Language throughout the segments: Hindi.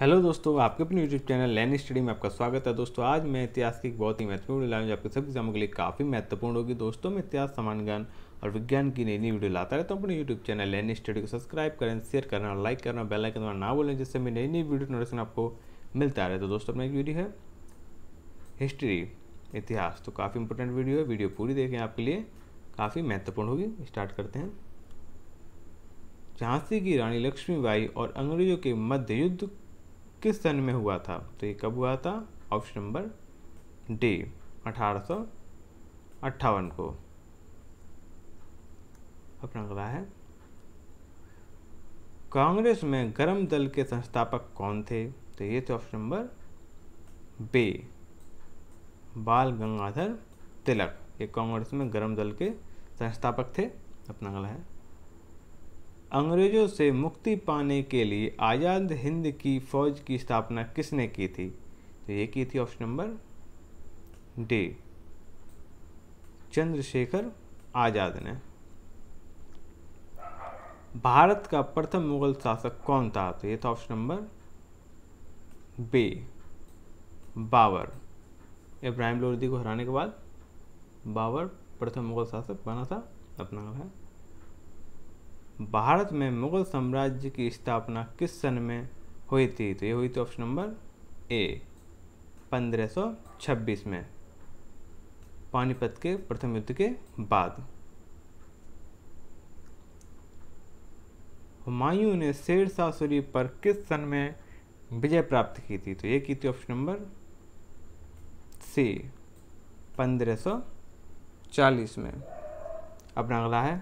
हेलो दोस्तों आपके अपने यूट्यूब चैनल लैन स्टडी में आपका स्वागत है दोस्तों आज मैं इतिहास की बहुत ही महत्वपूर्ण वीडियो लाऊँ आपके सभी एग्जामों के लिए काफ़ी महत्वपूर्ण होगी दोस्तों मैं इतिहास समान ज्ञान और विज्ञान की नई नई वीडियो लाता रहता हूँ अपने यूट्यूब चैनल लैन स्टडी को सब्सक्राइब करें शेयर करना लाइक करना बेलाइक दबाना ना बोलें जिससे मैं नई नई वीडियो नोटिफिकेशन आपको मिलता रहे तो दोस्तों अपना एक वीडियो है हिस्ट्री इतिहास तो काफ़ी इंपॉर्टेंट वीडियो है वीडियो पूरी देखें आपके लिए काफ़ी महत्वपूर्ण होगी स्टार्ट करते हैं झांसी की रानी लक्ष्मीबाई और अंग्रेजों के मध्य युद्ध किस सन में हुआ था तो ये कब हुआ था ऑप्शन नंबर डी अठारह को अपना अगला है कांग्रेस में गर्म दल के संस्थापक कौन थे तो ये थे ऑप्शन नंबर बे बाल गंगाधर तिलक ये कांग्रेस में गर्म दल के संस्थापक थे अपना अगला है अंग्रेज़ों से मुक्ति पाने के लिए आज़ाद हिंद की फौज की स्थापना किसने की थी तो ये की थी option number D Chandrashekhar Azad ने भारत का प्रथम मुगल शासक कौन था तो ये था option number B Babur Ibrahim Lodi को हराने के बाद बाबर प्रथम मुगल शासक बना था अपना है भारत में मुगल साम्राज्य की स्थापना किस सन में हुई थी तो ये हुई थी ऑप्शन नंबर ए 1526 में पानीपत के प्रथम युद्ध के बाद हुमायूं ने शेर सासुरी पर किस सन में विजय प्राप्त की थी तो ये की थी ऑप्शन नंबर सी 1540 में अपना अगला है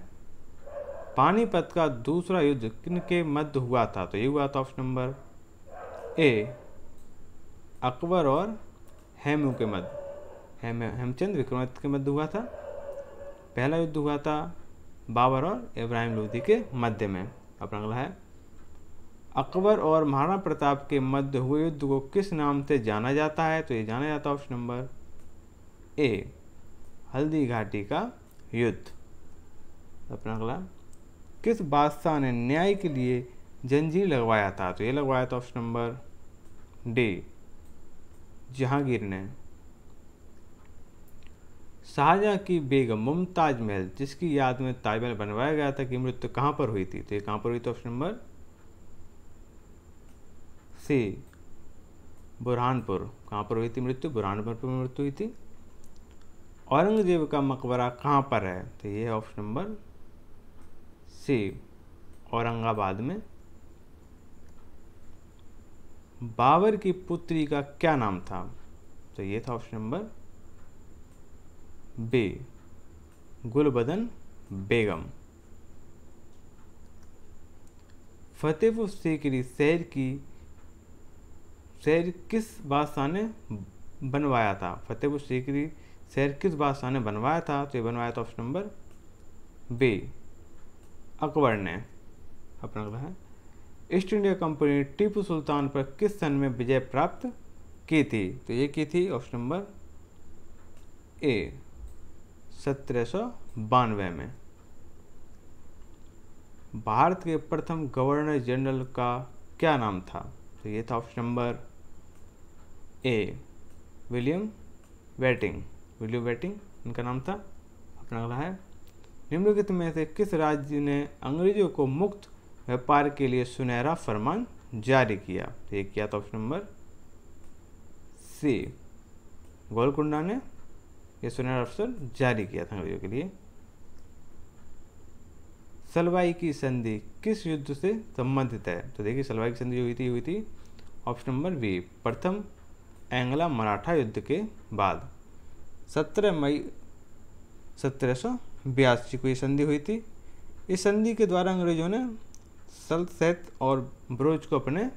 पानीपत का दूसरा युद्ध किन के मध्य हुआ था तो ये हुआ था ऑप्शन नंबर ए अकबर और हेमू के मध्य हेम हेमचंद विक्रमादित्य के मध्य हुआ था पहला युद्ध हुआ था बाबर और इब्राहिम लोधी के मध्य में अपना अगला है अकबर और महाराणा प्रताप के मध्य हुए युद्ध को किस नाम से जाना जाता है तो ये जाना जाता है ऑप्शन नंबर ए हल्दी घाटी का युद्ध अपना अगला किस बादशाह ने न्याय के लिए जंजीर लगवाया था तो ये लगवाया था ऑप्शन नंबर डी जहांगीर ने शाहजहाँ की बेगम मुमताज महल जिसकी याद में ताजमहल बनवाया गया था कि मृत्यु कहाँ पर हुई थी तो ये कहाँ पर हुई थी ऑप्शन नंबर सी बुरहानपुर कहाँ पर हुई थी मृत्यु बुरहानपुर पर मृत्यु हुई थी औरंगजेब का मकबरा कहाँ पर है तो ये ऑप्शन नंबर से औरंगाबाद में बाबर की पुत्री का क्या नाम था तो ये था option number B Gulbadan Begum Fatehpur Sikri शहर की शहर किस बादशाह ने बनवाया था फतेहपुर सीकरी शहर किस बादशाह ने बनवाया था तो ये बनवाया था ऑप्शन नंबर बी अकबर ने अपना है East India Company Tipu Sultan पर किस सन में विजय प्राप्त की थी तो ये की थी ऑप्शन नंबर ए सत्रह सौ बानवे में भारत के प्रथम गवर्नर जनरल का क्या नाम था तो ये था ऑप्शन नंबर ए विलियम वेटिंग विलियम वेटिंग इनका नाम था अपना अगला है निम्नलिखित में से किस राज्य ने अंग्रेजों को मुक्त व्यापार के लिए सुनहरा फरमान जारी किया तो ये किया था ऑप्शन नंबर सी गोलकुंडा ने यह सुनहरा अवसर जारी किया था अंग्रेजों के लिए सलवाई की संधि किस युद्ध से संबंधित है तो देखिए सलवाई की संधि हुई थी हुई थी ऑप्शन नंबर बी प्रथम एंग्ला मराठा युद्ध के बाद 17 मई सत्रह सौ ब्यास जी को ये संधि हुई थी इस संधि के द्वारा अंग्रेजों ने सलसेत और ब्रोज को अपने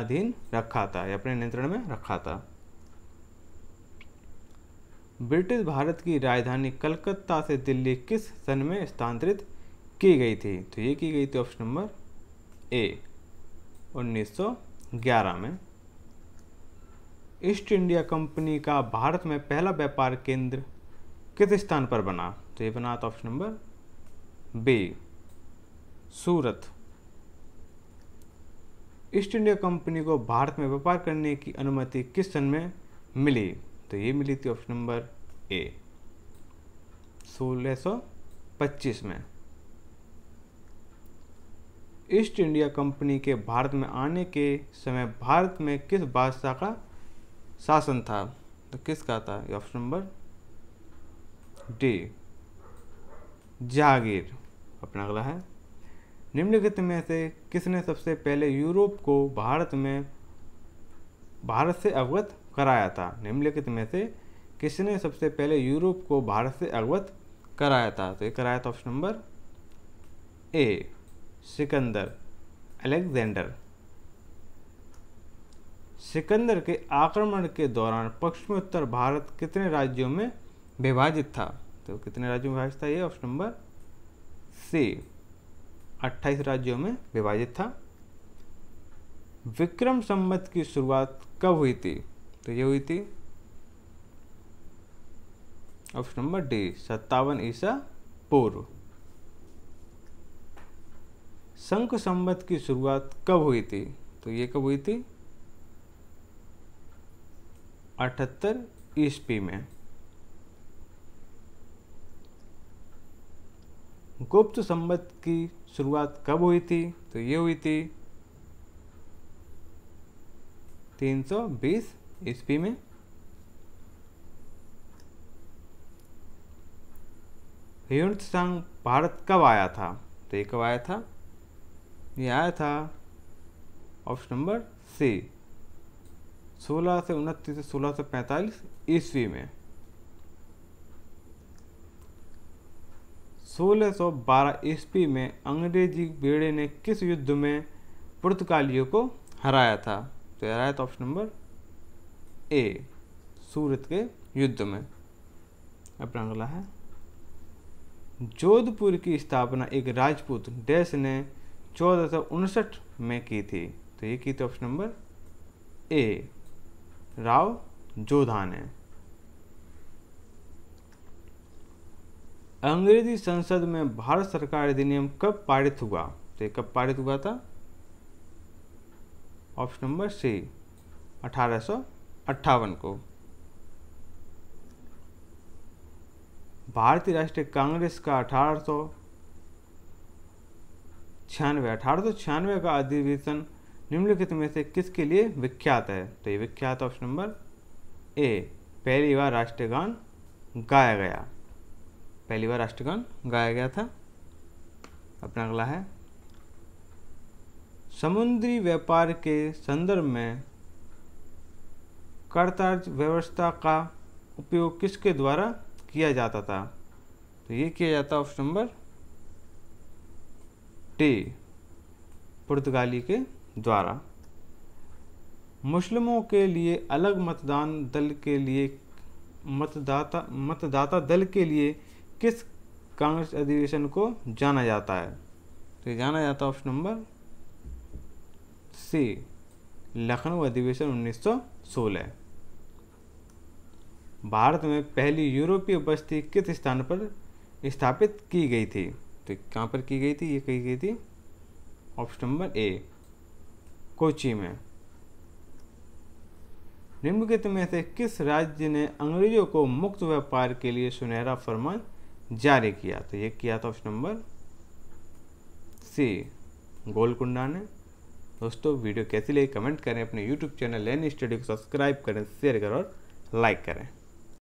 अधीन रखा था या अपने नियंत्रण में रखा था ब्रिटिश भारत की राजधानी कलकत्ता से दिल्ली किस सन में स्थानांतरित की गई थी तो ये की गई थी ऑप्शन नंबर ए 1911 में ईस्ट इंडिया कंपनी का भारत में पहला व्यापार केंद्र किस स्थान पर बना तो ये बना था option number B Surat East India Company को भारत में व्यापार करने की अनुमति किस सन में मिली तो ये मिली थी ऑप्शन नंबर ए 1625 में ईस्ट इंडिया कंपनी के भारत में आने के समय भारत में किस बादशाह का शासन था तो किसका था ये ऑप्शन नंबर डे जागीर अपना अगला है निम्नलिखित में से किसने सबसे पहले यूरोप को भारत में भारत से अवगत कराया था निम्नलिखित में से किसने सबसे पहले यूरोप को भारत से अवगत कराया था तो ये कराया था option number A Sikandar Alexander Sikandar के आक्रमण के दौरान पश्चिमी उत्तर भारत कितने राज्यों में विभाजित था तो कितने राज्यों में विभाजित था ये ऑप्शन नंबर सी 28 राज्यों में विभाजित था विक्रम संबत की शुरुआत कब हुई थी तो ये हुई थी ऑप्शन नंबर डी सत्तावन ईसा पूर्व शंख संबत की शुरुआत कब हुई थी तो ये कब हुई थी अठहत्तर ईस्वी में गुप्त संबत की शुरुआत कब हुई थी तो ये हुई थी 320 ईस्वी में हिंद संघ भारत कब आया था तो ये कब आया था ये आया था ऑप्शन नंबर सी 16 से उनतीस से सोलह ईस्वी में 1612 ईस्वी में अंग्रेजी बेड़े ने किस युद्ध में पुर्तगालियों को हराया था तो हराया था ऑप्शन नंबर ए सूरत के युद्ध में अपना अगला है जोधपुर की स्थापना एक राजपूत डैश ने चौदह में की थी तो ये की थी option number A Rao Jodha ने अंग्रेजी संसद में भारत सरकार अधिनियम कब पारित हुआ तो ये कब पारित हुआ था ऑप्शन नंबर सी अठारह को भारतीय राष्ट्रीय कांग्रेस का अठारह सौ छियानवे अठारह सौ छियानवे का अधिवेशन निम्नलिखित में से किसके लिए विख्यात है तो ये विख्यात ऑप्शन नंबर ए पहली बार राष्ट्रीय गान गाया गया पहली बार राष्ट्रगान गाया गया था अपना अगला है समुद्री व्यापार के संदर्भ में करता व्यवस्था का उपयोग किसके द्वारा किया जाता था तो ये किया जाता ऑप्शन नंबर टी पुर्तगाली के द्वारा मुस्लिमों के लिए अलग मतदान दल के लिए मतदाता मतदाता दल के लिए किस कांग्रेस अधिवेशन को जाना जाता है तो जाना जाता है ऑप्शन नंबर सी लखनऊ अधिवेशन 1916 भारत में पहली यूरोपीय बस्ती किस स्थान पर स्थापित की गई थी तो कहाँ पर की गई थी ये कही गई थी ऑप्शन नंबर ए कोची में निम्नलिखित में से किस राज्य ने अंग्रेजों को मुक्त व्यापार के लिए सुनहरा फरमान जारी किया तो ये किया था ऑप्शन नंबर सी गोलकुंडा ने दोस्तों वीडियो कैसी लगी कमेंट करें अपने यूट्यूब चैनल एन स्टडी को सब्सक्राइब करें शेयर करें और लाइक करें